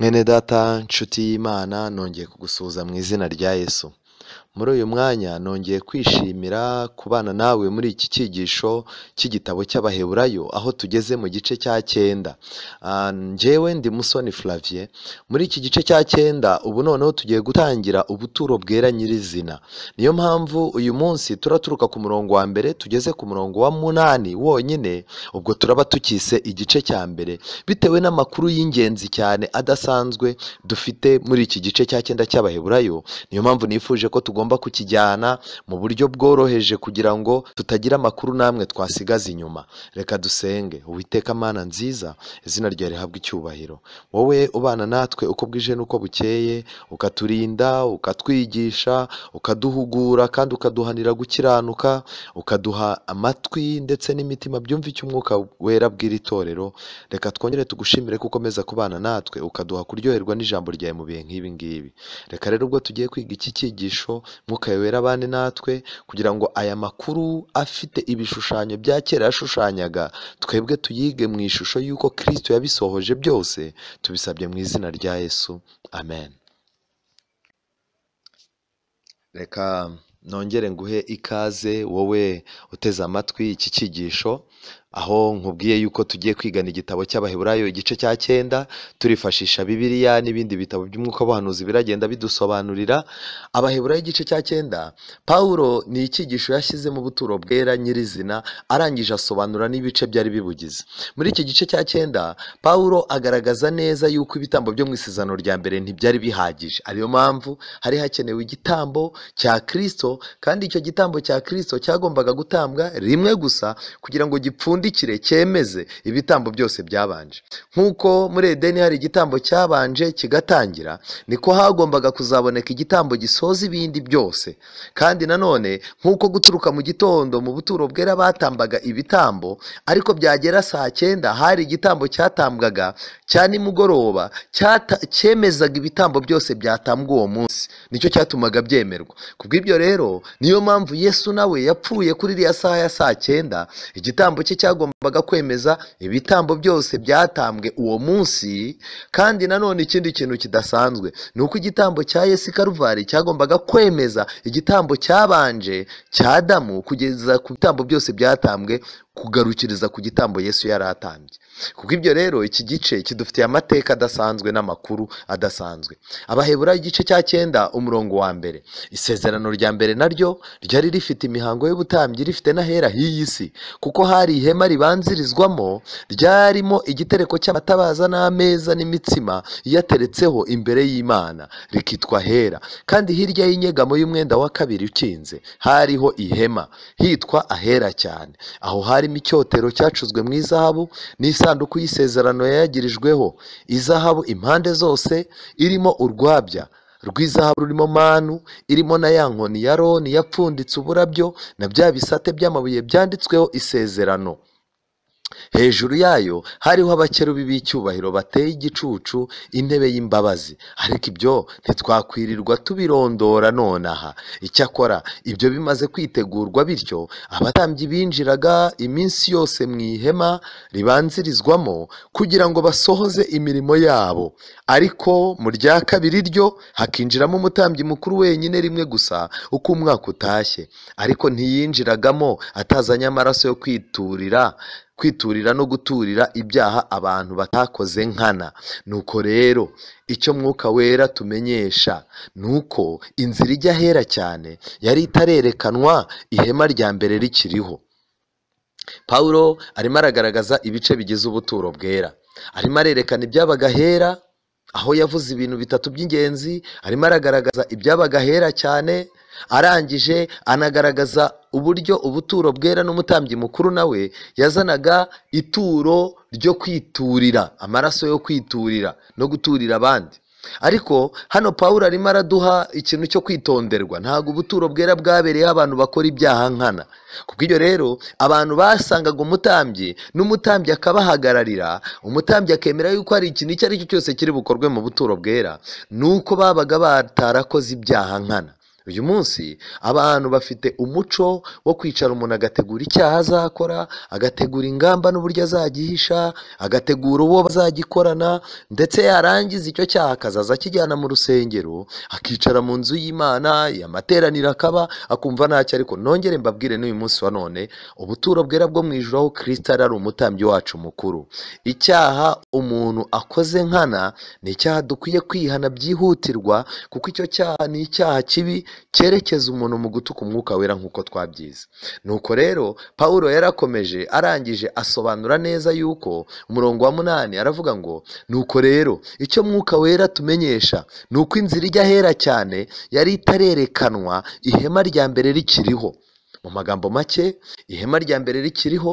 Mwenedata nshuti y'Imana nongeye kugusuhuza mu izina rya Yesu. Muri uyu mwanya nongeye kwishimira kubana nawe muri iki cyigisho cy'igitabo cy'Abaheburayo aho tugeze mu gice cya cyenda. Ah, Njyewe ndi Musoni Flavier muri iki gice cya cyenda ubu noneho tugiye gutangira ubuturo bwera nyirizina. Niyo mpamvu uyu munsi turaturuka ku murongo wa mbere tugeze ku murongo wa munani wonyine, ubwo turaba tukise igice cya mbere bitewe n'amakuru y'ingenzi cyane adasanzwe dufite muri iki gice cya cyenda cy'Abaheburayo, niyo mpamvu nifuje ko tugomba tugomba kukijyana mu buryo bworoheje kugira ngo tutagira amakuru namwe twasigaze inyuma reka dusenge uwiteka mana nziza izina ryawe rihabwa icyubahiro wowe ubana natwe uko bwije n'uko bukeye ukaturinda ukatwigisha ukaduhugura kandi ukaduhanira gukiranuka ukaduha amatwi ndetse n'imitima byumva icyo umwuka wera bw'iri torero reka twongere tugushimire ko ukomeza kubana natwe ukaduha kuryoherwa n'ijambo ryawe mu bihe nk'ibi ngibi reka rero ubwo tugiye kwiga iki cyigisho mwuka wera abane natwe kugira ngo aya makuru afite ibishushanyo bya kera yashushanyaga twebwe tuyige mu ishusho y'uko kirisito yabisohoje byose tubisabye mu izina rya yesu amen reka nongere nguhe ikaze wowe uteze amatwi iki cyigisho aho nkubwiye yuko tugiye kwigana igitabo cy'abaheburayo igice cya cyenda turifashisha bibiliya n'ibindi bitabo by'umwuka w'ubuhanuzi biragenda bidusobanurira abaheburayo igice cya cyenda pawulo ni icyigisho mu buturo bwera nyirizina arangije asobanura n'ibice byari bibugize muri iki gice cya cyenda pawulo agaragaza neza yuko ibitambo byo mu isezerano rya mbere ntibyari bihagije ariyo mpamvu hari hakenewe igitambo cya kirisito kandi icyo gitambo cya kirisito cyagombaga gutambwa rimwe gusa kugira ngo gipfunde gipfundikire cyemeze ibitambo byose byabanje nk'uko muri edeni hari igitambo cyabanje kigatangira niko hagombaga kuzaboneka igitambo gisoza ibindi byose kandi nanone nk'uko guturuka mu gitondo mu buturo bwera batambaga ibitambo ariko byagera saa cyenda hari igitambo cyatambwaga cya nimugoroba cyemezaga ibitambo byose byatambwa uwo munsi nicyo cyatumaga byemerwa kubw'ibyo rero niyo mpamvu yesu nawe yapfuye kuri iriya saha ya saa cyenda igitambo cye cya cyagombaga kwemeza ibitambo byose byatambwe uwo munsi kandi nanone ikindi kintu kidasanzwe ni uko igitambo cya yesi karuvari cyagombaga kwemeza igitambo cyabanje cya adamu kugeza ku bitambo byose byatambwe kugarukiriza ku gitambo Yesu yari atambye kuko ibyo rero iki gice kidufitiye amateka adasanzwe n'amakuru adasanzwe abahebura igice cya cyenda umurongo wa mbere isezerano rya mbere naryo ryari rifite imihango y'ubutambyi rifite n'ahera h'iyi si kuko hari ihema ribanzirizwamo ryarimo igitereko cy'amatabaza n'ameza n'imitsima iyateretseho imbere y'imana rikitwa hera kandi hirya y'inyegamo y'umwenda wa kabiri ukinze hariho ihema hitwa ahera cyane aho hari harimo icyotero cyacuzwe mu izahabu n'isanduku y'isezerano yayagirijweho izahabu impande zose irimo urwabya rw'izahabu rurimo manu irimo na ya nkoni ya roni yapfunditse uburabyo na bya bisate by'amabuye byanditsweho isezerano Hejuru yayo hariho abakerubi b'icyubahiro bateye igicucu intebe y'imbabazi, ariko ibyo ntitwakwirirwa tubirondora nonaha. Icyakora ibyo bimaze kwitegurwa bityo, abatambyi binjiraga iminsi yose mu ihema ribanzirizwamo kugira ngo basohoze imirimo yabo, ariko mu rya kabiri ryo hakinjiramo umutambyi mukuru wenyine rimwe gusa uko umwaka utashye, ariko ntiyinjiragamo atazanye amaraso yo kwiturira. kwiturira no guturira ibyaha abantu batakoze nkana nuko rero icyo mwuka wera tumenyesha ni uko inzira ijya ahera cyane yari itarerekanwa ihema rya mbere rikiriho pawulo arimo aragaragaza ibice bigize ubuturo bwera arimo arerekana ibyabaga ahera aho yavuze ibintu bitatu by'ingenzi arimo aragaragaza ibyabaga ahera cyane arangije anagaragaza uburyo ubuturo bwera n'umutambyi mukuru nawe yazanaga ituro ryo kwiturira amaraso yo kwiturira no guturira abandi ariko hano paul arimo araduha ikintu cyo kwitonderwa ntabwo ubuturo bwera bwabereyeho abantu bakora ibyaha nkana kuko iyo rero abantu basangaga umutambyi n'umutambyi akabahagararira umutambyi akemera yuko hari ikintu icyo ari cyo cyose kiri bukorwe mu buturo bwera ni uko babaga batarakoze ibyaha nkana uyu munsi abantu bafite umuco wo kwicara umuntu agategura icyaha azakora agategura ingamba n'uburyo azagihisha agategura uwo bazagikorana ndetse yarangiza icyo cyaha akazaza akijyana mu rusengero akicara mu nzu y'imana amateraniro akaba akumva ntacyo ariko nongere mbabwire n'uyu munsi wa none ubuturo bwera bwo mu ijuru aho kirisita ari umutambyi wacu mukuru icyaha umuntu akoze nkana ni icyaha dukwiye kwihana byihutirwa kuko icyo cyaha ni icyaha kibi cyerekeza umuntu mu gutuka umwuka wera nk'uko twabyize nuko rero paul yarakomeje arangije asobanura neza yuko umurongo wa munani aravuga ngo nuko rero icyo mwuka wera tumenyesha ni uko inzira ijya ahera cyane yari itarerekanwa ihema rya mbere rikiriho mu magambo make ihema rya mbere rikiriho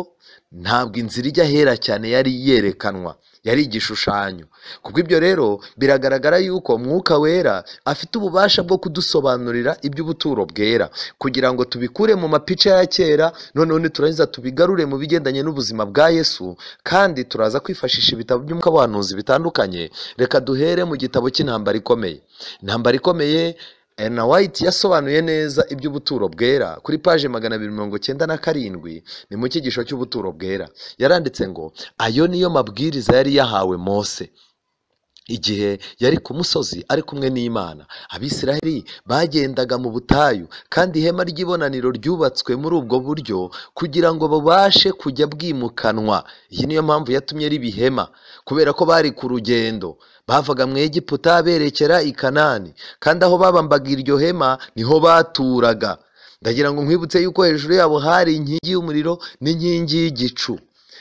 ntabwo inzira ijya ahera cyane yari yerekanwa yari igishushanyo kubwo ibyo rero biragaragara yuko mwuka wera afite ububasha bwo kudusobanurira iby'ubuturo bwera kugira ngo tubikure mu mapica ya kera noneho niturangiza tubigarure mu bigendanye n'ubuzima bwa yesu kandi turaza kwifashisha ibitabo by'umukabuhanuzi bitandukanye reka duhere mu gitabo cy'intambara ikomeye intambara ikomeye Ellen White yasobanuye neza iby'ubuturo bwera kuri paji magana abiri mirongo icyenda na karindwi ni mu cyigisho cy'ubuturo bwera yaranditse ngo ayo niyo mabwiriza yari yahawe Mose igihe yari ku musozi ari kumwe n'imana abisiraheli bagendaga mu butayu kandi ihema ry'ibonaniro ryubatswe muri ubwo buryo kugira ngo babashe kujya bwimukanwa iyi niyo mpamvu yatumye riba ihema kubera ko bari ku rugendo bavaga mu egiputa berekera i kanani kandi aho babambaga iryo hema niho baturaga ndagira ngo nkwibutse yuko hejuru yabo hari inkingi y'umuriro n'inkingi y'igicu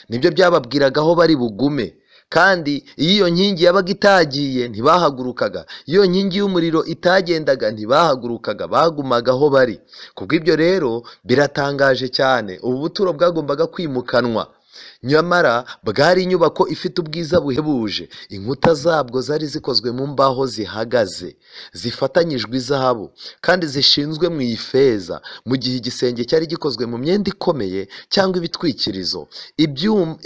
nibyo byababwiraga aho bari bugume kandi iyo iyo nkingi yabaga itagiye ntibahagurukaga iyo nkingi y'umuriro itagendaga ntibahagurukaga bagumaga aho bari kubw'ibyo rero biratangaje cyane ubu buturo bwagombaga kwimukanwa nyamara bwari inyubako ifite ubwiza buhebuje inkuta zabwo zari zikozwe mu mbaho zihagaze zifatanyijwe izahabu kandi zishinzwe mu ifeza mu gihe igisenge cyari gikozwe mu myenda ikomeye cyangwa ibitwikirizo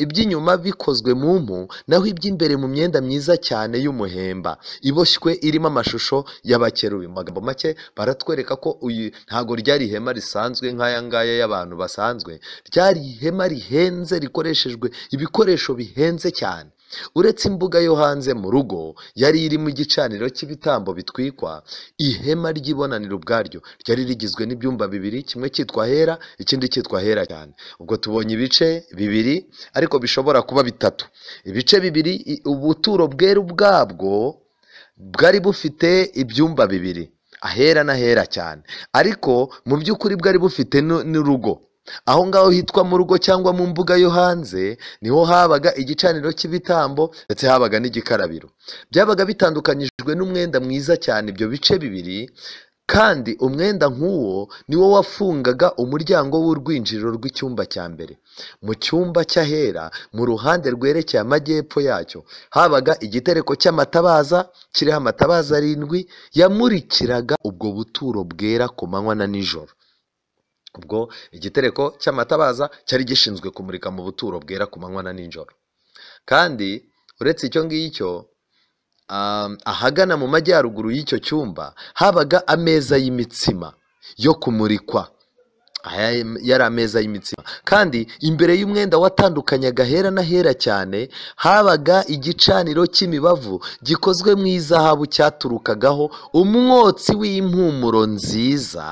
iby'inyuma bikozwe mu mpu naho iby'imbere mu myenda myiza cyane y'umuhemba iboshywe irimo amashusho y'abakerubi mu magambo make baratwereka ko uyu ntago ryari ihema risanzwe nk'aya ngaya y'abantu basanzwe ryari ihema rihenze rikoresheje hakoreshejwe ibikoresho bihenze cyane uretse imbuga yo hanze mu rugo yari iri mu gicaniro cy'ibitambo bitwikwa ihema ry'ibonaniro ubwaryo ryari rigizwe n'ibyumba bibiri kimwe cyitwa hera ikindi cyitwa hera cyane ubwo tubonye ibice bibiri ariko bishobora kuba bitatu ibice bibiri ubuturo bwera ubwabwo bwari bufite ibyumba bibiri ahera n'ahera cyane ariko mu by'ukuri bwari bufite n'urugo aho ngaho hitwa mu rugo cyangwa mu mbuga yo hanze niho habaga igicaniro cy'ibitambo ndetse habaga n'igikarabiro byabaga bitandukanyijwe n'umwenda mwiza cyane ibyo bice bibiri kandi umwenda nk'uwo niwo wafungaga umuryango w'urwinjiriro rw'icyumba cya mbere mu cyumba cy'ahera mu ruhande rwerekeye amajyepfo yacyo habaga igitereko cy'amatabaza kiriho amatabaza arindwi yamurikiraga ubwo buturo bwera ku manywa na nijoro ubwo igitereko cy'amatabaza cyari gishinzwe kumurika mu buturo bwera ku manywa na nijoro kandi uretse icyo ngicyo um, ahagana mu majyaruguru y'icyo cyumba habaga ameza y'imitsima yo kumurikwa aya yari ameza y'imitsima kandi imbere y'umwenda watandukanyaga ahera n'ahera cyane habaga igicaniro cy'imibavu gikozwe mu izahabu cyaturukagaho umwotsi w'impumuro nziza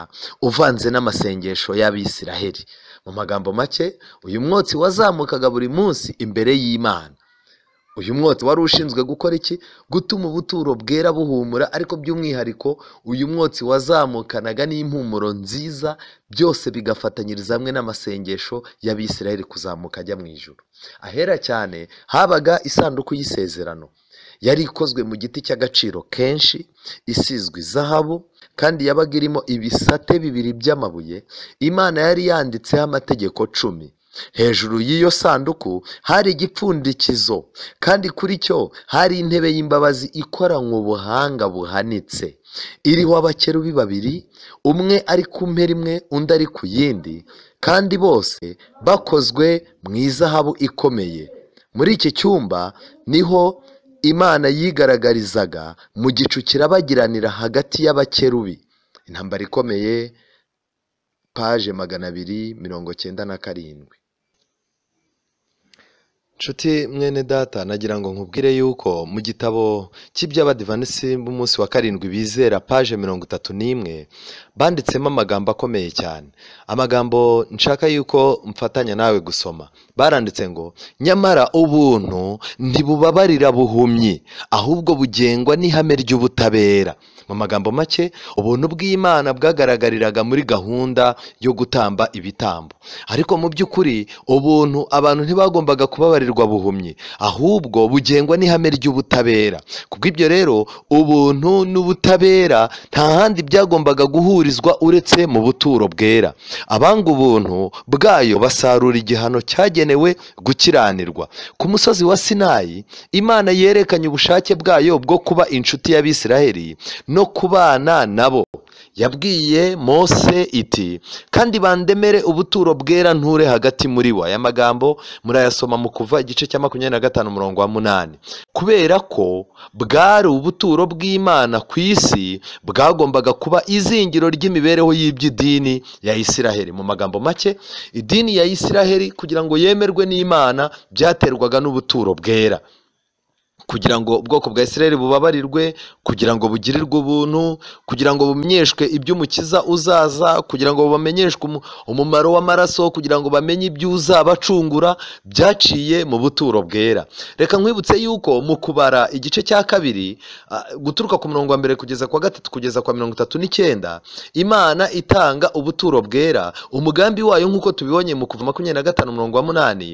uvanze n'amasengesho y'abisiraheli mu magambo make uyu mwotsi wazamukaga buri munsi imbere y'imana uyu mwotsi wari ushinzwe gukora iki gutuma ubuturo bwera buhumura ariko by'umwihariko uyu mwotsi wazamukanaga n'impumuro nziza byose bigafatanyiriza hamwe n'amasengesho y'abisiraheli kuzamuka ajya mu ijoro ahera cyane habaga isanduku y'isezerano yari ikozwe mu giti cy'agaciro kenshi isizwe izahabu kandi yabaga irimo ibisate bibiri by'amabuye imana yari yanditseho amategeko cumi hejuru y'iyo sanduku hari igipfundikizo kandi kuri cyo hari intebe y'imbabazi ikoranywe ubuhanga buhanitse iriho abakerubi babiri umwe ari ku mpera imwe undi ari ku yindi kandi bose bakozwe mu izahabu ikomeye muri iki cyumba niho imana yigaragarizaga mu gicu kirabagiranira hagati y'abakerubi intambara ikomeye paje magana abiri mirongo cyenda na karindwi. nshuti mwene data nagira ngo nkubwire yuko mu gitabo cy'iby'abadivanisi b'umunsi wa karindwi bizera paje mirongo itatu n'imwe banditsemo amagambo akomeye cyane amagambo nshaka yuko mfatanya nawe gusoma baranditse ngo nyamara ubuntu ntibubabarira buhumyi ahubwo bugengwa n'ihame ry'ubutabera mu magambo make ubuntu bw'imana bwagaragariraga muri gahunda yo gutamba ibitambo ariko mu by'ukuri ubuntu abantu ntibagombaga kubabarirwa buhumyi ahubwo bugengwa n'ihame ry'ubutabera kubw'ibyo rero ubuntu n'ubutabera nta handi byagombaga guhurizwa uretse mu buturo bwera abanga ubuntu bwayo basarura igihano cyagenewe gukiranirwa ku musozi wa sinayi imana yerekanye ubushake bwayo bwo kuba inshuti y'abisiraheli no kubana nabo yabwiye mose iti kandi bandemere ubuturo bwera nture hagati muri bo aya magambo murayasoma mu kuva igice cya makumyabiri na gatanu umurongo wa munani kubera ko bwari ubuturo bw'imana ku isi bwagombaga kuba izingiro ry'imibereho y'iby'idini ya Israheli mu magambo make idini ya isiraheli kugira ngo yemerwe n'imana byaterwaga n'ubuturo bwera kugira ngo ubwoko bwa Isirayeli bubabarirwe kugira ngo bugirirwe ubuntu kugira ngo bumenyeshwe iby'umukiza uzaza kugira ngo bamenyeshwe umumaro w'amaraso kugira ngo bamenye ibyo uzabacungura byaciye mu buturo bwera reka nkwibutse yuko mu kubara igice cya kabiri guturuka ku murongo wa mbere kugeza kwa gatatu kugeza kwa mirongo itatu n'icyenda imana itanga ubuturo bwera umugambi wayo nk'uko tubibonye mu kuva makumyabiri na gatanu umurongo wa munani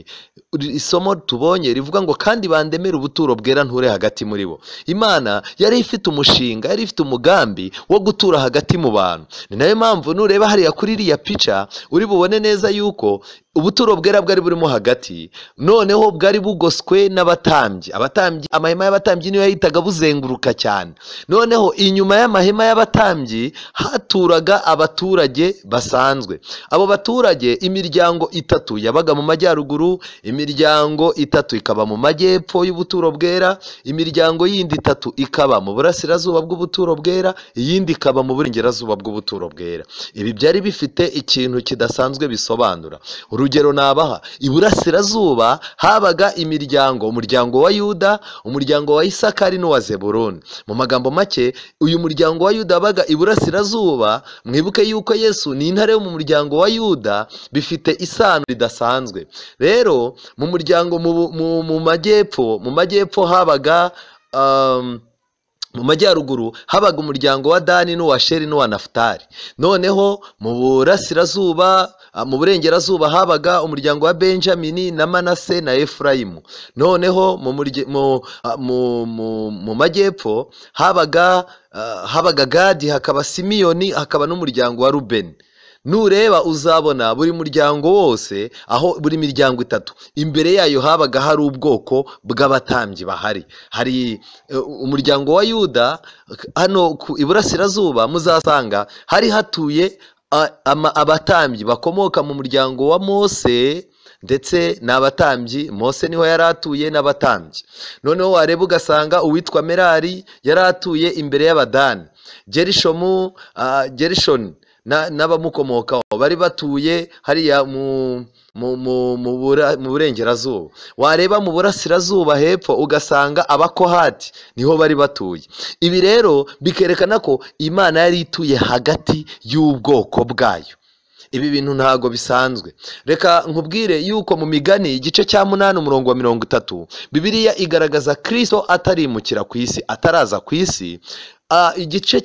isomo tubonye rivuga ngo kandi bandemere ubuturo bwera wera nture hagati muri bo imana yari ifite umushinga yari ifite umugambi wo gutura hagati mu bantu ni nayo mpamvu nureba hariya kuri iriya pica uri bubone neza yuko ubuturo bwera bwari burimo hagati noneho bwari bugoswe n'abatambyi abatambyi amahema y'abatambyi niyo yahitaga buzenguruka cyane noneho inyuma y'amahema y'abatambyi haturaga abaturage basanzwe abo baturage imiryango itatu yabaga mu majyaruguru imiryango itatu ikaba mu majyepfo y'ubuturo bwera imiryango yindi itatu ikaba mu burasirazuba bw'ubuturo bwera iyindi ikaba mu burengerazuba bw'ubuturo bwera ibi byari bifite ikintu kidasanzwe bisobanura urugero nabaha iburasirazuba habaga imiryango umuryango wa yuda umuryango wa isakari n'uwa zeburoni mu magambo make uyu muryango wa yuda wabaga iburasirazuba mwibuke yuko yesu ni intare yo mu muryango wa yuda bifite isano ridasanzwe rero mu muryango mu majyepfo mu majyepfo habaga um, mu majyaruguru habaga umuryango wa dani n'uwa sheri n'uwa nafutali noneho mu burasirazuba mu burengerazuba habaga umuryango wa benjamini na manase na efurayimu noneho mu majyepfo habaga habaga gadi hakaba simiyoni hakaba n'umuryango wa rubeni nureba uzabona buri muryango wose aho buri miryango itatu imbere yayo habaga hari ubwoko bw'abatambyi bahari hari eh, umuryango wa yuda hano ku iburasirazuba muzasanga hari hatuye abatambyi bakomoka mu muryango wa mose ndetse ni abatambyi mose niho yari atuye n'abatambyi noneho wareba ugasanga uwitwa merari yari atuye imbere y'abadani gerishomu gerishoni n'abamukomokaho bari batuye hariya mu burengerazuba wareba mu burasirazuba hepfo ugasanga abakohati niho bari batuye ibi rero bikerekana ko imana yari ituye hagati y'ubwoko bwayo ibi bintu ntago bisanzwe reka nkubwire yuko mu migani igice cya munani umurongo wa mirongo itatu bibiriya igaragaza kirisito atarimukira ku isi ataraza ku isi igice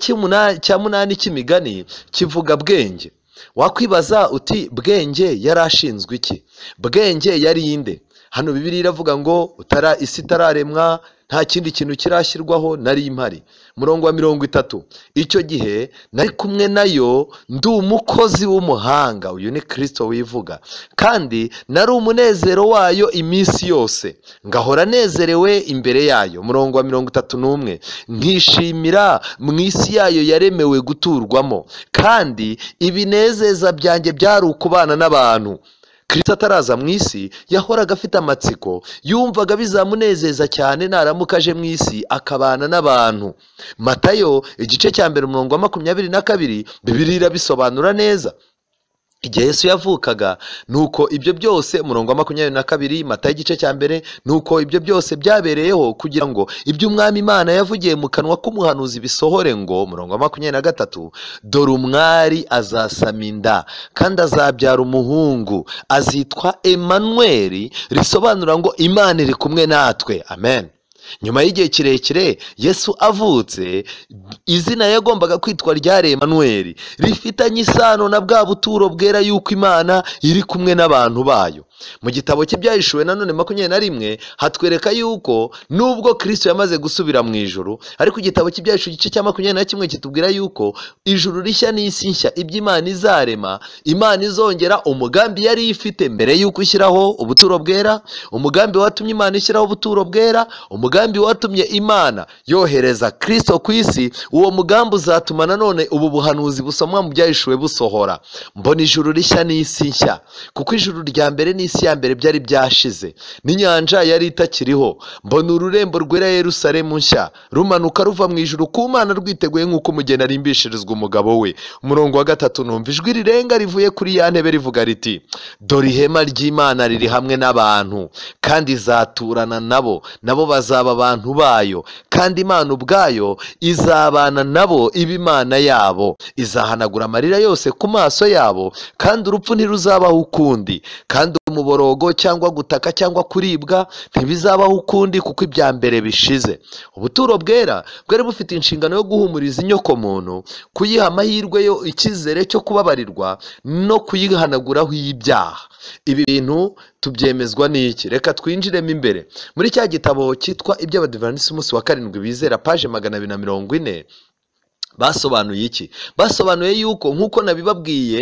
cya munani cy'imigani kivuga bwenge wakwibaza uti bwenge yari ashinzwe iki bwenge yari inde hano bibiri iravuga ngo utara isi itararemwa nta kindi kintu kirashyirwaho nari mpari murongo wa mirongo itatu icyo gihe nari kumwe nayo ndi umukozi w'umuhanga uyu ni kirisito wivuga kandi nari umunezero wayo iminsi yose ngahora anezerewe imbere yayo murongo wa mirongo itatu n'umwe nkishimira mu isi yayo yaremewe guturwamo kandi ibinezeza byanjye byari ukubana n'abantu kirisito ataraza mu isi yahoraga afite amatsiko yumvaga bizamunezeza cyane naramukaje mu isi akabana n'abantu matayo igice cya mbere umurongo wa makumyabiri na kabiri bibiri irabisobanura neza igihe yesu yavukaga nuko ibyo byose umurongo wa makumyabiri na kabiri mata y'igice cya mbere nuko ibyo byose byabereyeho kugira ngo ibyo umwami imana yavugiye mu kanwa k'umuhanuzi bisohore ngo murongo wa makumyabiri na gatatu dore umwari azasama inda kandi azabyara umuhungu azitwa emanweri risobanura ngo imana iri kumwe natwe amen nyuma y'igihe kirekire yesu avutse izina yagombaga kwitwa rya emanuweli rifitanye isano na bwa buturo bwera yuko imana iri kumwe n'abantu bayo mu gitabo cye na none makumyabiri na rimwe hatwereka yuko nubwo Kristo yamaze gusubira mu ijoro ariko igitabo cy'ibyahishuwe igice cya makumyabiri na kimwe kitubwira yuko ijuru rishya n'isi nshya iby'imana izarema imana izongera umugambi yari ifite mbere y'uko ishyiraho ubuturo bwera umugambi watumye imana ishyiraho ubuturo bwera umugambi watumye imana yohereza Kristo ku isi uwo mugambi uzatuma none ubu buhanuzi busomwa mu byahishuwe busohora mbona ijuru rishya n'isi nshya kuko ijuru rya mbere ni isi ya mbere byari byashize n'inyanja yari itakiriho mbona ururembo rwera Yerusalemu nshya rumanuka ruva mu ijuru ku mana rwiteguye nk'uko umugeni arimbishirizwa umugabo we umurongo wa gatatu numva ijwi rirenga rivuye kuri ya ntebe rivuga riti dore ihema ry'imana riri hamwe n'abantu kandi izaturana nabo nabo bazaba abantu bayo kandi imana ubwayo izabana nabo iba imana yabo izahanagura amarira yose ku maso yabo kandi urupfu ntiruzabaho ukundi kandi umuborogo cyangwa gutaka cyangwa kuribwa ntibizabaho ukundi kuko ibya mbere bishize ubuturo bwera bwari bufite inshingano yo guhumuriza inyokomuntu kuyiha amahirwe yo icyizere cyo kubabarirwa no kuyihanaguraho ibyaha ibi bintu tubyemezwa n'iki reka twinjiremo imbere muri cya gitabo cyitwa iby'abadivanisi umunsi wa karindwi bizera paje magana abiri na mirongo ine basobanuye iki basobanuye yuko nk'uko nabibabwiye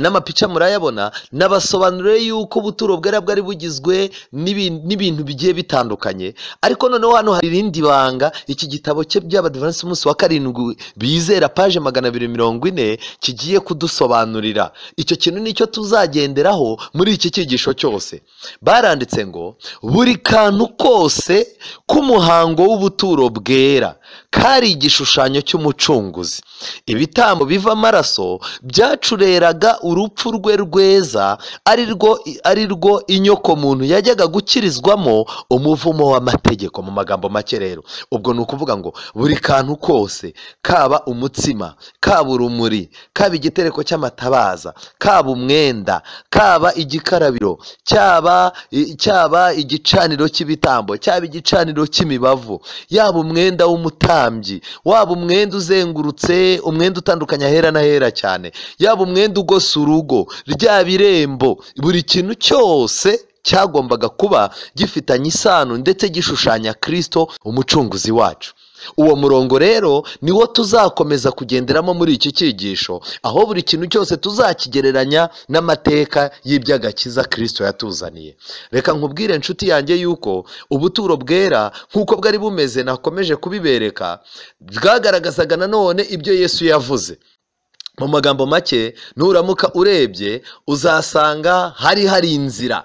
n'amapica murayabona nabasobanuriye yuko ubuturo bwari bwari bugizwe n'ibintu bigiye bitandukanye ariko noneho hano hari irindi banga iki gitabo cye by'abadivansi umunsi wa karindwi bizera paje magana abiri mirongo ine kigiye kudusobanurira icyo kintu nicyo tuzagenderaho muri iki cyigisho cyose baranditse ngo buri kantu kose k'umuhango w'ubuturo bwera kari igishushanyo cy'umucungu umucunguzi ibitambo biva amaraso byacureraga urupfu rwe rweza ari rwo inyokomuntu yajyaga gukirizwamo umuvumo w'amategeko mu magambo make rero ubwo ni ukuvuga ngo buri kantu kose kaba umutsima kaba urumuri kaba igitereko cy'amatabaza kaba umwenda kaba igikarabiro cyaba cyaba igicaniro cy'ibitambo cyaba igicaniro cy'imibavu yaba umwenda w'umutambyi waba umwenda uzenguruka uzengurutse umwenda utandukanye ahera n'ahera cyane yaba umwenda ugose urugo ryaba irembo buri kintu cyose cyagombaga kuba gifitanye isano ndetse gishushanya kirisito umucunguzi wacu uwo murongo rero ni wo tuzakomeza kugenderamo muri iki cyigisho aho buri kintu cyose tuzakigereranya n'amateka y'iby'agakiza kirisito yatuzaniye reka nkubwire inshuti yanjye yuko ubuturo bwera nk'uko bwari bumeze nakomeje kubibereka bwagaragazaga nanone ibyo yesu yavuze mu magambo make nuramuka urebye uzasanga hari hari inzira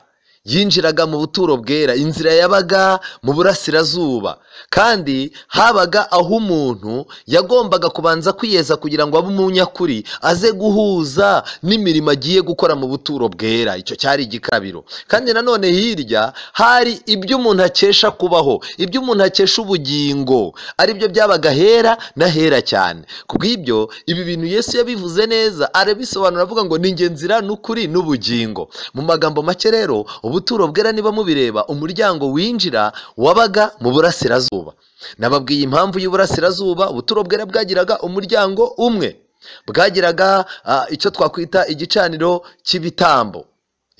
yinjiraga mu buturo bwera inzira yabaga mu burasirazuba kandi habaga aho umuntu yagombaga kubanza kwiyeza kugira ngo abe umunyakuri aze guhuza n'imirimo agiye gukora mu buturo bwera icyo cyari igikabiro kandi nanone hirya hari ibyo umuntu akesha kubaho ibyo umuntu akesha ubugingo ari aribyo byabaga hera n'ahera cyane ku bw'ibyo ibi bintu yesu yabivuze neza arabisobanura avuga ngo ni nge n'ukuri n'ubugingo mu magambo make rero ubu ubuturo bwera niba mubireba umuryango winjira wabaga mu burasirazuba nababwiye impamvu y'uburasirazuba ubuturo bwera bwagiraga umuryango umwe bwagiraga icyo twakwita igicaniro cy'ibitambo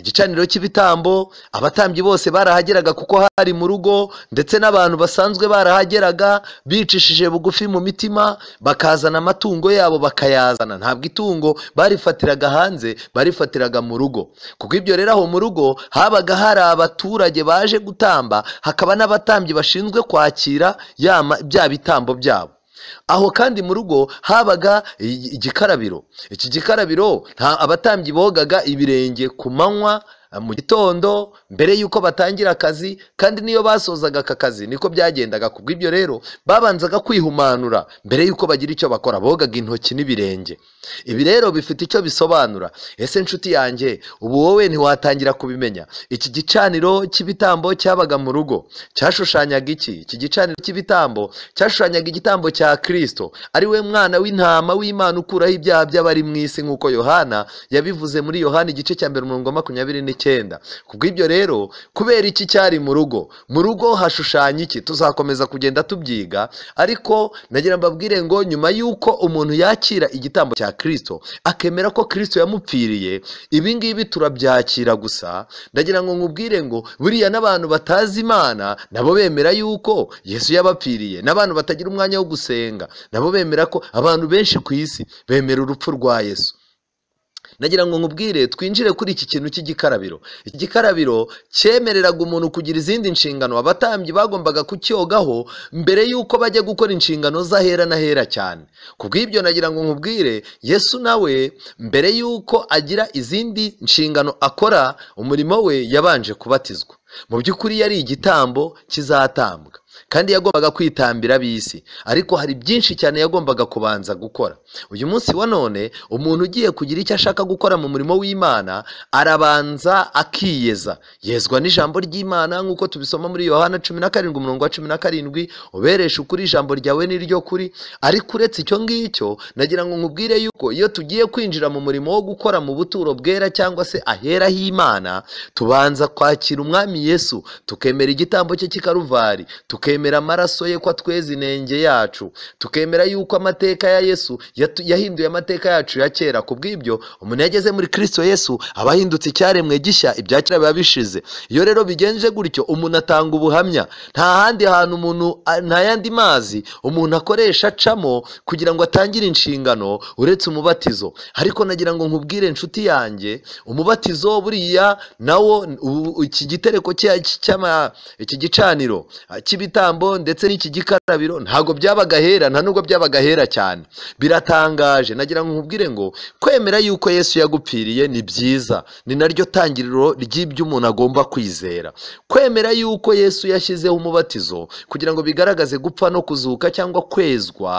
igicaniro cy'ibitambo abatambyi bose barahageraga kuko hari mu rugo ndetse n'abantu basanzwe barahageraga bicishije bugufi mu mitima bakazana amatungo yabo bakayazana ntabwo itungo barifatiraga hanze barifatiraga mu rugo kuko ibyo rero aho mu rugo habaga hari abaturage baje gutamba hakaba n'abatambyi bashinzwe kwakira bya bitambo byabo aho kandi mu rugo habaga igikarabiro iki gikarabiro abatambyi bogaga ibirenge ku manywa. mu gitondo mbere y'uko batangira akazi kandi n'iyo basozaga aka kazi niko byagendaga kubw'ibyo rero babanzaga kwihumanura mbere y'uko bagira icyo bakora bogaga intoki n'ibirenge ibi rero bifite icyo bisobanura ese nshuti yanjye ubu wowe ntiwatangira kubimenya iki gicaniro cy'ibitambo cyabaga mu rugo cyashushanyaga iki iki gicaniro cy'ibitambo cyashushanyaga igitambo cya kirisito ari we mwana w'intama w'imana ukuraho ibyaha by'abari mu isi nk'uko yohana yabivuze muri yohana igice cya mbere umurongo wa makumyabiri n'icyenda icyenda kubw'ibyo rero kubera iki cyari mu rugo mu rugo hashushanya iki tuzakomeza kugenda tubyiga ariko nagira mbabwire ngo nyuma y'uko umuntu yakira igitambo cya kirisito akemera ko kirisito yamupfiriye ibingibi turabyakira gusa ndagira ngo nkubwire ngo buriya n'abantu batazi imana nabo bemera yuko yesu yabapfiriye n'abantu batagira umwanya wo gusenga nabo bemera ko abantu benshi ku isi bemera urupfu rwa yesu nagira ngo nkubwire twinjire kuri iki kintu cy'igikarabiro iki gikarabiro cyemereraga umuntu kugira izindi nshingano abatambyi bagombaga kucyogaho mbere y'uko bajya gukora inshingano z'ahera n'ahera cyane ku bw'ibyo nagira ngo nkubwire yesu nawe mbere y'uko agira izindi nshingano akora umurimo we yabanje kubatizwa mu by'ukuri yari igitambo kizatambwa kandi yagombaga kwitambira bisi ariko hari byinshi cyane yagombaga kubanza gukora uyu munsi wa none umuntu ugiye kugira icyo ashaka gukora mu murimo w'imana arabanza akiyeza yezwa n'ijambo ry'imana nk'uko tubisoma muri yohana cumi na karindwi umurongo wa cumi na karindwi uberesha ukuri ijambo ryawe n'iryo kuri ariko uretse icyo ngicyo nagira ngo nkubwire yuko iyo tugiye kwinjira mu murimo wo gukora mu buturo bwera cyangwa se ahera h'imana tubanza kwakira umwami yesu tukemera igitambo cye cy'i karuvali tukemera amaraso ye ko atweza inenge yacu tukemera yuko amateka ya yesu yahinduye amateka yacu ya kera ku bw'ibyo umuntu yageze muri kirisito yesu aba ahindutse icyaremwe gishya ibya kera biba bishize iyo rero bigenje gutyo umuntu atanga ubuhamya nta handi hantu umuntu nta yandi mazi umuntu akoresha acamo kugira ngo atangire inshingano uretse umubatizo ariko nagira ngo nkubwire inshuti yanjye umubatizo buriya nawo iki gitereko cyama iki gicaniro cy'ibitare ibitambo ndetse n'iki gikarabiro ntago byabaga ahera nta nubwo byabaga ahera cyane biratangaje nagira ngo nkubwire ngo kwemera yuko yesu yagupfiriye ni byiza ni naryo tangiriro ry'ibyo umuntu agomba kwizera kwemera yuko yesu yashyizeho umubatizo kugira ngo bigaragaze gupfa no kuzuka cyangwa kwezwa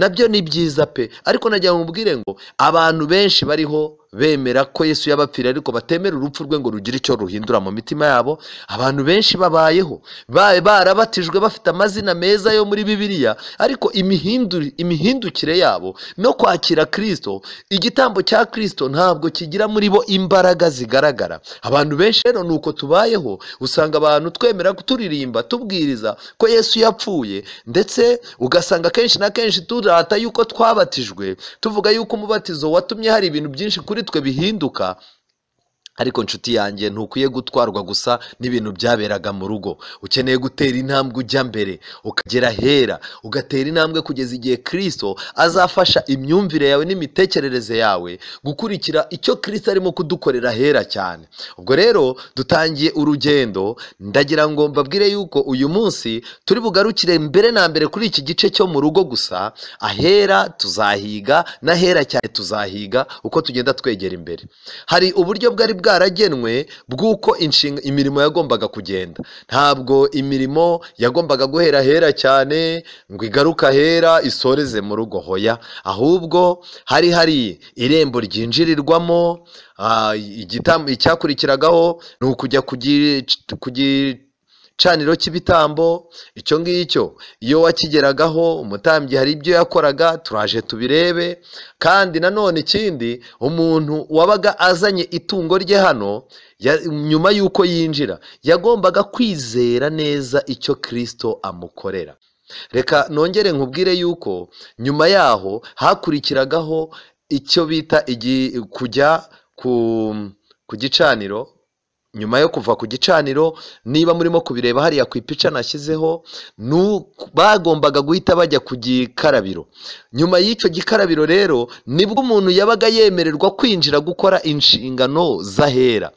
nabyo ni byiza pe ariko nagira ngo nkubwire ngo abantu benshi bariho bemera ko yesu yabapfiriye ariko batemera urupfu rwe ngo rugire icyo ruhindura mu mitima yabo abantu benshi babayeho barabatijwe bafite amazina meza yo muri bibiliya ariko imihindukire yabo no kwakira kirisito igitambo cya kirisito ntabwo kigira muri bo imbaraga zigaragara abantu benshi rero ni uko tubayeho usanga abantu twemera turirimba tubwiriza ko yesu yapfuye ndetse ugasanga kenshi na kenshi turata yuko twabatijwe tuvuga yuko umubatizo watumye hari ibintu byinshi kuri twe bihinduka ariko nshuti yanjye ntukwiye gutwarwa gusa n'ibintu byaberaga mu rugo ukeneye gutera intambwe ujya mbere ukagera hera ugatera intambwe kugeza igihe kirisito azafasha imyumvire yawe n'imitekerereze yawe gukurikira icyo kirisito arimo kudukorera ahera cyane ubwo rero dutangiye urugendo ndagira ngo mbabwire yuko uyu munsi turi bugarukire mbere na mbere kuri iki gice cyo mu rugo gusa ahera tuzahiga n'ahera cyane tuzahiga uko tugenda twegera imbere hari uburyo bwari bwa bwaragenwe bw'uko imirimo yagombaga kugenda ntabwo imirimo yagombaga guhera ahera cyane ngo igaruka hera isoreze mu rugo hoya ahubwo hari hari irembo ryinjirirwamo ah, icyakurikiragaho ni ukujya ku gicaniro cy'ibitambo, icyo ngicyo iyo wakigeragaho umutambyi hari ibyo yakoraga turaje tubirebe, kandi nanone ikindi umuntu wabaga azanye itungo rye hano nyuma y'uko yinjira yagombaga kwizera neza icyo kirisito amukorera. Reka nongere nkubwire yuko nyuma yaho hakurikiragaho icyo bita kujya ku gicaniro. nyuma yo kuva ku gicaniro niba murimo kubireba hariya ku ipica nashyizeho bagombaga guhita bajya ku gikarabiro nyuma y'icyo gikarabiro rero nibwo umuntu yabaga yemererwa kwinjira gukora inshingano z'ahera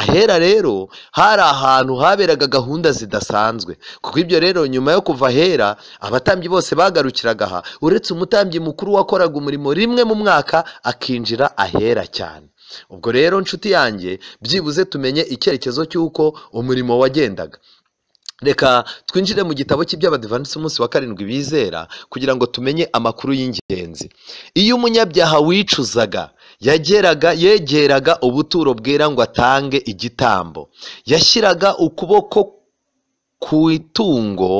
ahera rero hari ahantu haberaga gahunda zidasanzwe kuko ibyo rero nyuma yo kuva ahera abatambyi bose bagarukiraga aha uretse umutambyi mukuru wakoraga umurimo rimwe mu mwaka akinjira ahera cyane ubwo rero nshuti yanjye byibuze tumenye icyerekezo cy'uko umurimo wagendaga reka twinjire mu gitabo cy'iby'abadivansi umunsi wa karindwi bizera kugira ngo tumenye amakuru y'ingenzi iyo umunyabyaha wicuzaga yageraga yegeraga ubuturo bwera ngo atange igitambo yashyiraga ukuboko ku itungo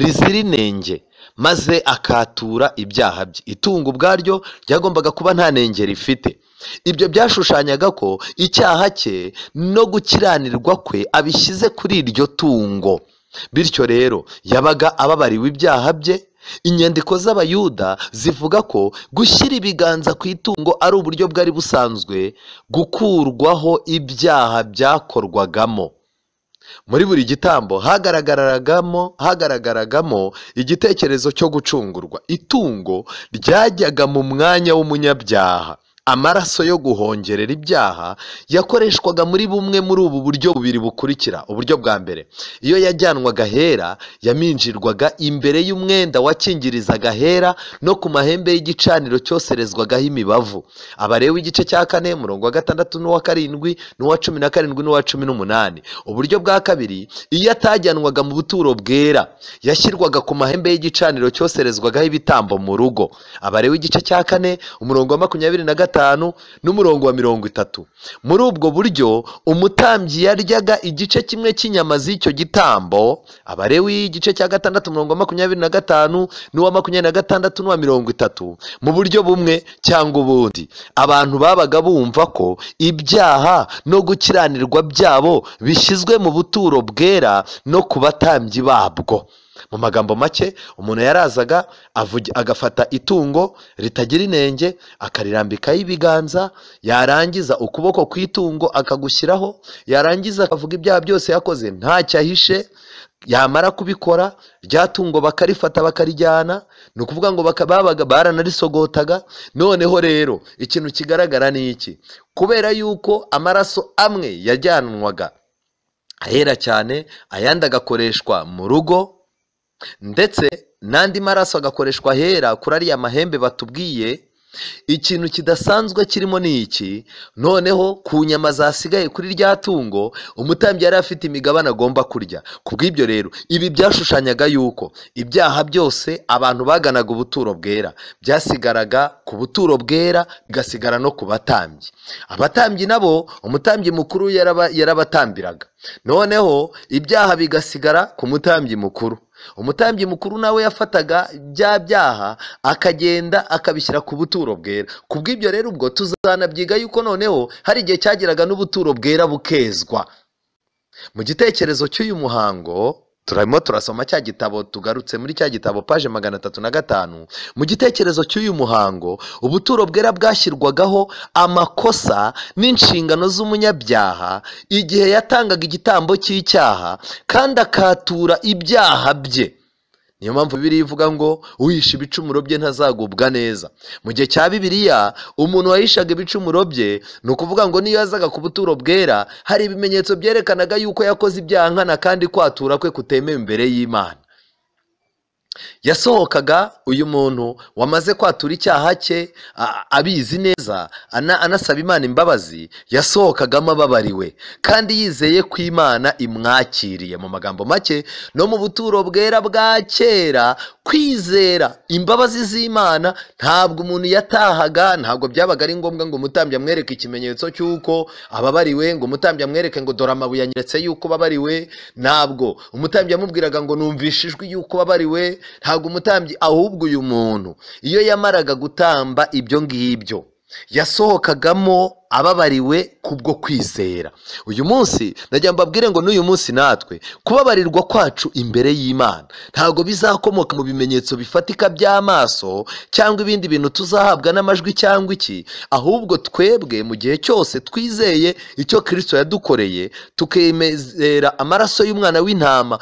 rizira inenge maze akatura ibyaha bye itungo ubwaryo ryagombaga kuba nta nenge rifite ibyo byashushanyaga ko icyaha cye no gukiranirwa kwe abishyize kuri iryo tungo bityo rero yabaga ababariwe ibyaha bye inyandiko z'abayuda zivuga ko gushyira ibiganza ku itungo ari uburyo bwari busanzwe gukurwaho ibyaha byakorwagamo muri buri gitambo hagaragaragamo hagaragaragamo igitekerezo cyo gucungurwa itungo ryajyaga mu mwanya w'umunyabyaha amaraso yo guhongerera ibyaha yakoreshwaga muri bumwe muri ubu buryo bubiri bukurikira uburyo bwa mbere iyo yajyanwaga ahera yaminjirwaga imbere y'umwenda wakingirizaga ahera no ku mahembe y'igicaniro cyoserezwagaho imibavu abareba igice cya kane murongo wa gatandatu n'uwa karindwi n'uwa cumi na karindwi n'uwa cumi n'umunani uburyo bwa kabiri iyo atajyanwaga mu buturo bwera yashyirwaga ku mahembe y'igicaniro cyoserezwagaho ibitambo mu rugo abareba igice cya kane umurongo wa makumyabiri na gatanu gatanu n'umurongo wa mirongo itatu muri ubwo buryo umutambyi yaryaga igice kimwe cy'inyama z'icyo gitambo abarewi igice cya gatandatu mirongo makumyabiri na gatanu n'uwa makumyabiri na gatandatu n'uwa mirongo itatu mu buryo bumwe cyangwa ubundi abantu babaga bumva ko ibyaha no gukiranirwa byabo bishyizwe mu buturo bwera no ku batambyi babwo mu magambo make umuntu yarazaga agafata itungo ritagira inenge akarirambikaho ibiganza yarangiza ukuboko ku itungo akagushyiraho yarangiza akavuga ibyaha byose yakoze ntacyo ahishe yamara kubikora rya tungo bakarifata bakarijyana ni ukuvuga ngo babaga baranarisogotaga noneho rero ikintu kigaragara ni iki kubera yuko amaraso amwe yajyanwaga ahera cyane ayandi agakoreshwa mu rugo ndetse n'andi maraso agakoreshwa ahera kuri ariya mahembe batubwiye ikintu kidasanzwe kirimo ni iki noneho ku nyama zasigaye kuri rya tungo umutambyi yari afite imigabane agomba kurya ku bw'ibyo rero ibi byashushanyaga yuko ibyaha byose abantu baganaga ubuturo bwera byasigaraga ku buturo bwera bigasigara no ku batambyi abatambyi nabo umutambyi mukuru yarabatambiraga noneho ibyaha bigasigara ku mutambyi mukuru umutambyi mukuru nawe yafataga bya byaha akagenda akabishyira ku buturo bwera ku bw'ibyo rero ubwo tuzanabyiga yuko noneho hari igihe cyagiraga n'ubuturo bwera bukezwa mu gitekerezo cy'uyu muhango turarimo turasoma cya gitabo tugarutse muri cya gitabo paje magana atatu na gatanu mu gitekerezo cy'uyu muhango ubuturo bwera bwashyirwagaho amakosa n'inshingano z'umunyabyaha igihe yatangaga igitambo cy'icyaha kandi akatura ibyaha bye niyo mpamvu bibiriya ivuga ngo uhisha ibicumuro bye ntazagubwa neza mu gihe cya Bibiliya umuntu wahishaga ibicumuro bye ni ukuvuga ngo niyo yazaga ku buturo bwera hari ibimenyetso byerekanaga yuko yakoze ibyaha nkana kandi kwatura kwe kutemewe imbere y'imana yasohokaga uyu muntu wamaze kwatura icyaha cye abizi neza anasaba imana imbabazi yasohokagamo ababariwe kandi yizeye ko imana imwakiriye mu magambo make no mu buturo bwera bwa kera kwizera imbabazi z'imana ntabwo umuntu yatahaga ntabwo byabaga ari ngombwa ngo umutambyi amwereke ikimenyetso cy'uko ababariwe ngo umutambyi amwereke ngo dore amabuye anyeretse y'uko babariwe ntabwo umutambyi yamubwiraga ngo numvishe ijwi y'uko babariwe ntabwo umutambyi ahubwo uyu muntu iyo yamaraga gutamba ibyo ngibyo yasohokagamo ababariwe kubwo kwizera uyu munsi nagira mbabwire ngo n'uyu munsi natwe kubabarirwa kwacu imbere y'imana ntabwo bizakomoka mu bimenyetso bifatika by'amaso cyangwa ibindi bintu tuzahabwa n'amajwi cyangwa iki ahubwo twebwe mu gihe cyose twizeye icyo kirisito yadukoreye tukemezera amaraso y'umwana w'intama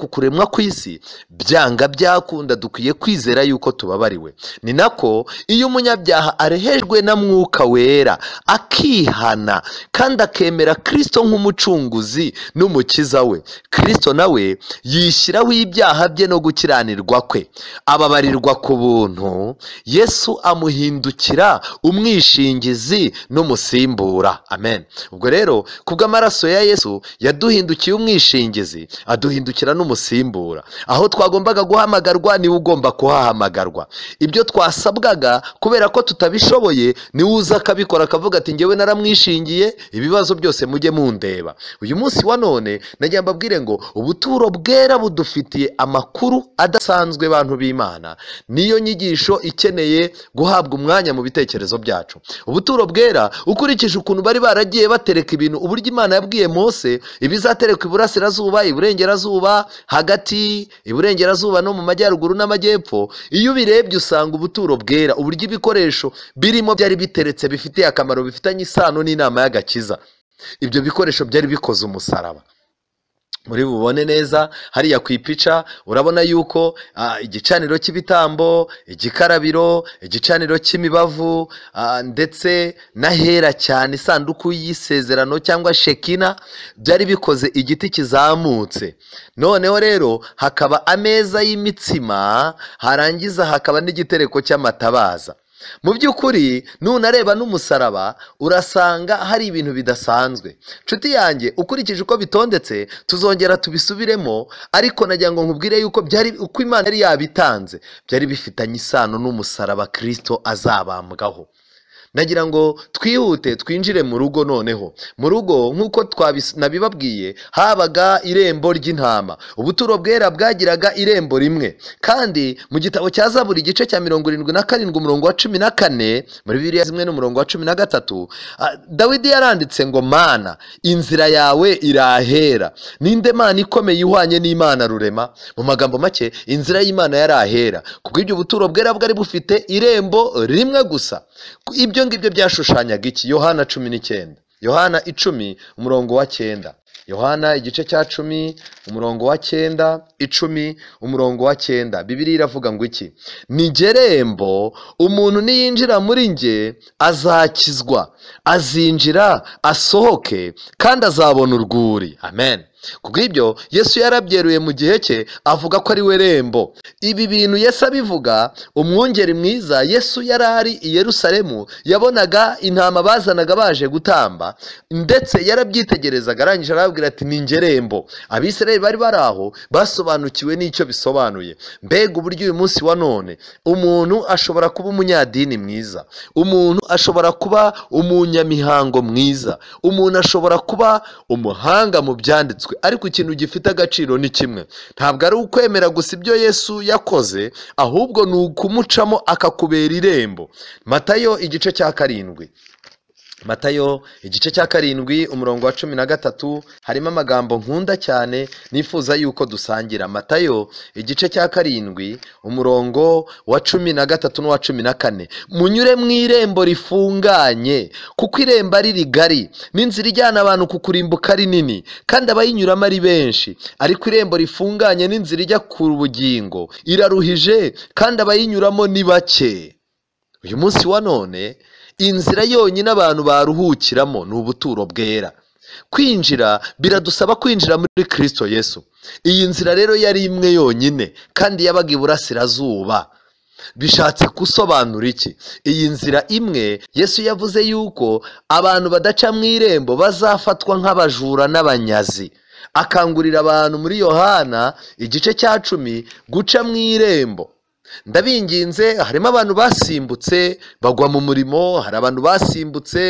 ku kuremwa kw'isi byanga byakunda dukwiye kwizera yuko tubabariwe ni nako iyo umunyabyaha arehejwe na mwuka wera akihana kandi akemera kirisito nk'umucunguzi n'umukiza we kirisito nawe yishyiraho ibyaha bye no gukiranirwa kwe ababarirwa ku buntu yesu amuhindukira umwishingizi n'umusimbura amen ubwo rero kubw'amaraso ya yesu yaduhindukiye umwishingizi aduhindukira n'umusimbura aho twagombaga guhamagarwa niwe ugomba kuhahamagarwa ibyo twasabwaga kubera ko tutabishoboye niwe uza akabikora akavuga ati ngewe naramwishingiye ibibazo byose mujye mundeba uyu munsi wa none nagira mbabwire ngo ubuturo bwera budufitiye amakuru adasanzwe bantu b'imana niyo nyigisho ikeneye guhabwa umwanya mu bitekerezo byacu ubuturo bwera ukurikije ukuntu bari baragiye batereka ibintu uburyo imana yabwiye mose ibizatereka iburasirazuba iburengerazuba hagati iburengerazuba no mu majyaruguru n'amajyepfo iyo ubirebye usanga ubuturo bwera uburyo ibikoresho birimo byari biteretse bifitiye akamaro akamaro bifitanye isano n'inama y'agakiza ibyo bikoresho byari bikoze umusaraba muri bubone neza hariya ku ipica urabona yuko igicaniro cy'ibitambo igikarabiro igicaniro cy'imibavu ndetse n'ahera cyane isanduku y'isezerano cyangwa shekina byari bikoze igiti kizamutse noneho rero hakaba ameza y'imitsima harangiza hakaba n'igitereko cy'amatabaza mu by'ukuri nunareba n'umusaraba urasanga hari ibintu bidasanzwe nshuti yanjye ukurikije uko bitondetse tuzongera tubisubiremo ariko nagira ngo nkubwire yuko byari uko imana yari yabitanze byari bifitanye isano n'umusaraba kirisito azabambwaho nagira ngo twihute twinjire mu rugo noneho mu rugo nk'uko nabibabwiye habaga irembo ry'intama ubuturo bwera bwagiraga irembo rimwe kandi mu gitabo cya zaburi igice cya mirongo irindwi na karindwi umurongo wa cumi na kane muri biriya zimwe n'umurongo wa cumi na gatatu dawidi yaranditse ngo mana inzira yawe irahera ninde mana ikomeye ihwanye n'imana rurema mu magambo make inzira y'imana yarahera kubw'ibyo ubuturo bwera bwari bufite irembo rimwe gusa ibyo ibyo byashushanyaga iki yohana cumi n'icyenda yohana icumi umurongo wa cyenda yohana igice cya cumi umurongo wa cyenda icumi umurongo wa cyenda bibiri iravuga ngo iki ni gerembo umuntu niyinjira muri nge azakizwa azinjira asohoke kandi azabona urwuri amen kubw'ibyo yesu yarabyeruye mu gihe cye avuga ko ari we rembo ibi bintu yesu abivuga umwungeri mwiza yesu yari ari i yerusalemu yabonaga intama bazanaga baje gutamba ndetse yarabyitegerezaga arangije arababwira ati ni ngerembo abisirayeli bari bari aho basobanukiwe n'icyo bisobanuye mbega uburyo uyu munsi wa none umuntu ashobora kuba umunyadini mwiza umuntu ashobora kuba umunyamihango mwiza umuntu ashobora kuba umuhanga mu byanditswe byanditswe ariko ikintu gifite agaciro ni kimwe ntabwo ari ukwemera gusa ibyo yesu yakoze ahubwo ni ukumucamo akakubera irembo matayo igice cya karindwi matayo igice cya karindwi umurongo wa cumi na gatatu harimo amagambo nkunda cyane nifuza yuko dusangira matayo igice cya karindwi umurongo wa cumi na gatatu n'uwa cumi na kane munyure mu irembo rifunganye kuko irembo ari rigari n'inzira ijyana abantu ku kurimbuka ari nini kandi abayinyuramo ari benshi ariko irembo rifunganye n'inzira ijya ku bugingo iraruhije kandi abayinyuramo ni bake uyu munsi wa none inzira yonyine abantu baruhukiramo ni ubuturo bwera kwinjira biradusaba kwinjira muri kirisito yesu iyi nzira rero yari imwe yonyine kandi yabaga iburasirazuba bishatse gusobanura iki iyi nzira imwe yesu yavuze yuko abantu badaca mu irembo bazafatwa nk'abajura n'abanyazi akangurira abantu muri yohana igice cya cumi guca mu irembo ndabinginze harimo abantu basimbutse bagwa mu murimo hari abantu basimbutse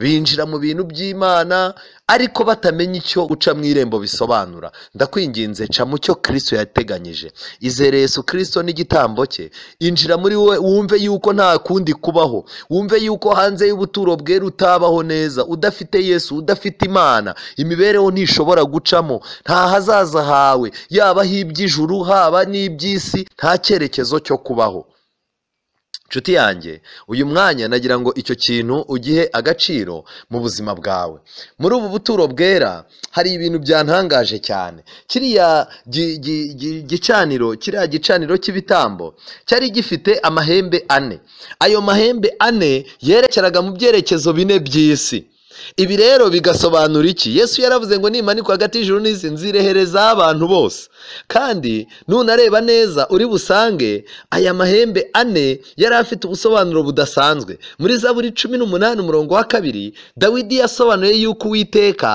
binjira mu bintu by'imana ariko batamenya icyo guca mu irembo bisobanura ndakwinginze ca mu cyo kirisito yateganyije izere Yesu Kristo n'igitambo cye injira muri we wumve yuko nta kundi kubaho wumve yuko hanze y'ubuturo bwera utabaho neza udafite yesu udafite imana imibereho ntishobora gucamo nta hazaza hawe yaba iby'ijuru haba n'iby'isi nta cyerekezo cyo kubaho nshuti yanjye uyu mwanya nagira ngo icyo kintu ugihe agaciro mu buzima bwawe muri ubu buturo bwera hari ibintu byantangaje cyane kiriya gicaniro kiriya gicaniro cy'ibitambo cyari gifite amahembe ane ayo mahembe ane yerekeraga mu byerekezo bine by'isi ibi rero bigasobanura iki yesu yaravuze ngo nimanikwa hagati y'ijuru n'isi nzirehereza abantu bose kandi nunareba neza uri busange aya mahembe ane yari afite ubusobanuro budasanzwe muri zaburi cumi n'umunani umurongo wa kabiri dawidi yasobanuye yuko uwiteka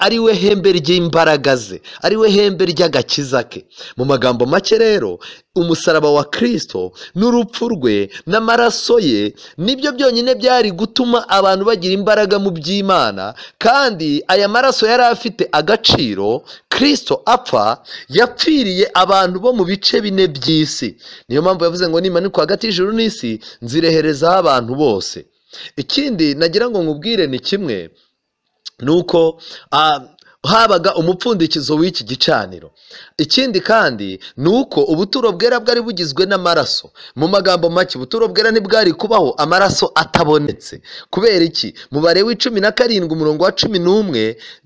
ari we hembe ry'imbaraga ze ari we hembe ry'agakiza ke mu magambo make rero umusaraba wa kirisito n'urupfu rwe n'amaraso ye nibyo byonyine byari gutuma abantu bagira imbaraga mu byo by'imana kandi aya maraso yari afite agaciro Kristo apfa yapfiriye abantu bo mu bice bine by'isi niyo mpamvu yavuze ngo nimanikwa hagati y'ijuru n'isi nzireherezaho abantu bose ikindi nagira ngo nkubwire ni kimwe ni uko ah, habaga umupfundikizo w'iki gicaniro ikindi kandi ni uko ubuturo bwera bwari bugizwe n'amaraso mu magambo make ubuturo bwera ntibwari kubaho amaraso atabonetse kubera iki mubare w'icumi na karindwi umurongo wa cumi n'umwe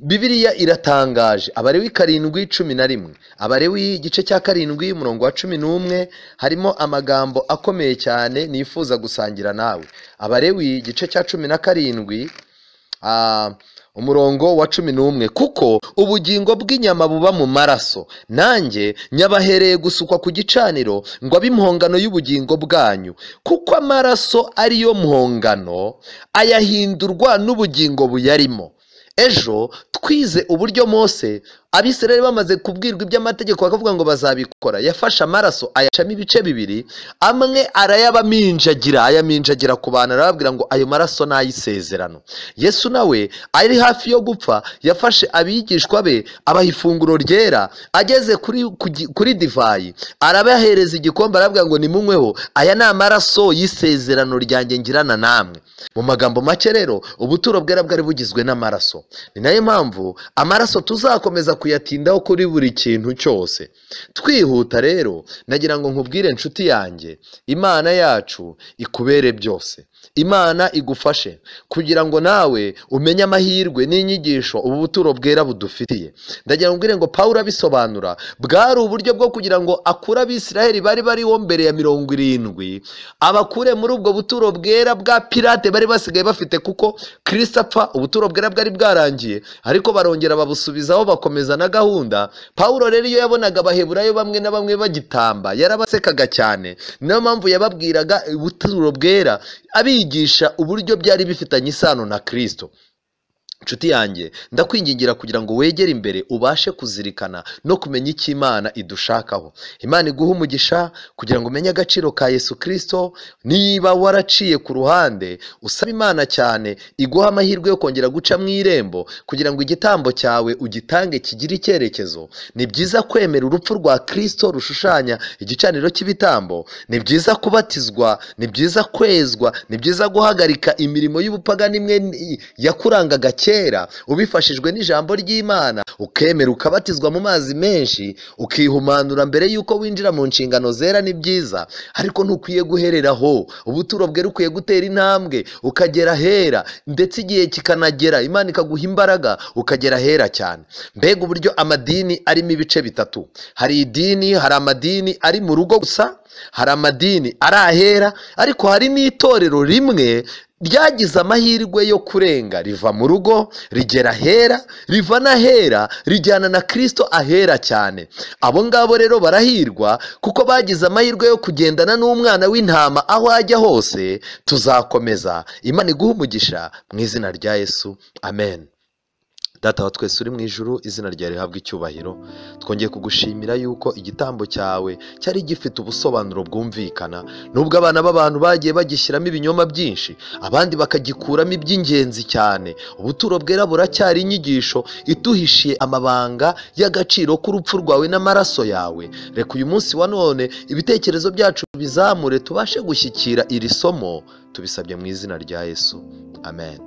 bibiriya iratangaje abare karindwi cumi na rimwe abare w'igice cya karindwi umurongo wa cumi n'umwe harimo amagambo akomeye cyane nifuza gusangira nawe abare igice cya cumi na karindwi ah, umurongo wa cumi n'umwe kuko ubugingo bw'inyama buba mu maraso nanjye nyabahereye gusukwa ku gicaniro ngo abe impongano y'ubugingo bwanyu kuko amaraso ari yo mpongano ayahindurwa n'ubugingo buyarimo ejo twize uburyo mose abisirayeli bamaze kubwirwa iby'amategeko bakavuga ngo bazabikora yafashe amaraso ayacamo ibice bibiri amwe arayabaminjagira ayaminjagira ku bantu arababwira ngo ayo maraso ni ay'isezerano yesu nawe ari hafi yo gupfa yafashe abigishwa be abaha ifunguro ryera ageze kuri kuri divayi arabahereza igikombe arababwira ngo nimunyweho aya ni amaraso y'isezerano ryanjye ngirana namwe mu magambo make rero ubuturo bwera bwari bugizwe n'amaraso ni nayo mpamvu amaraso tuzakomeza kuyatindaho kuri buri kintu cyose twihuta rero nagira ngo nkubwire inshuti yanjye imana yacu ikubere byose imana igufashe kugira ngo nawe umenye amahirwe n'inyigisho ubu buturo bwera budufitiye ndagira ngo ngo pawulo abisobanura bwari uburyo bwo kugira ngo akure abisiraheli bari bariho mbere ya mirongo irindwi abakure muri ubwo buturo bwera bwa pirate bari basigaye bafite kuko Christopher ubuturo bwera bwari bwarangiye ariko barongera babusubizaho bakomeza na gahunda pawulo rero iyo yabonaga abaheburayo bamwe na bamwe bagitamba yarabasekaga cyane niyo mpamvu yababwiraga ubuturo bwera abi arigisha uburyo byari bifitanye isano na Kristo inshuti yanjye ndakwingingira kugira ngo wegere imbere ubashe kuzirikana no kumenya icyo imana idushakaho imana iguha umugisha kugira ngo umenye agaciro ka yesu kirisito niba waraciye ku ruhande usaba imana cyane iguha amahirwe yo kongera guca mu irembo kugira ngo igitambo cyawe ugitange kigire icyerekezo ni byiza kwemera urupfu rwa kirisito rushushanya igicaniro cy'ibitambo ni byiza kubatizwa ni byiza kwezwa ni byiza guhagarika imirimo y'ubupagani imwe yakurangaga kera kera ubifashijwe n'ijambo ry'imana ukemera ukabatizwa mu mazi menshi ukihumanura mbere y'uko winjira mu nshingano zera ni byiza ariko ntukwiye guherera aho ubuturo bwe rukwiye gutera intambwe ukagera ahera ndetse igihe kikanagera imana ikaguha imbaraga ukagera ahera cyane mbega uburyo amadini arimo ibice bitatu hari idini hari amadini ari mu rugo gusa hari amadini ari ahera ariko hari n'itorero rimwe ryagize amahirwe yo kurenga riva mu rugo rigera ahera riva n'ahera rijyana na kirisito ahera cyane abo ngabo rero barahirwa kuko bagize amahirwe yo kugendana n'umwana w'intama aho ajya hose tuzakomeza imana iguhe umugisha mu izina rya yesu amen data wa twese uri mu ijuru izina ryawe rihabwa icyubahiro twongeye kugushimira yuko igitambo cyawe cyari gifite ubusobanuro bwumvikana nubwo abana b'abantu bagiye bagishyiramo ibinyoma byinshi abandi bakagikuramo iby'ingenzi cyane ubuturo bwera buracyari inyigisho ituhishiye amabanga y'agaciro k'urupfu rwawe n'amaraso yawe reka uyu munsi wa none ibitekerezo byacu bizamure tubashe gushyikira iri somo tubisabye mu izina rya yesu amen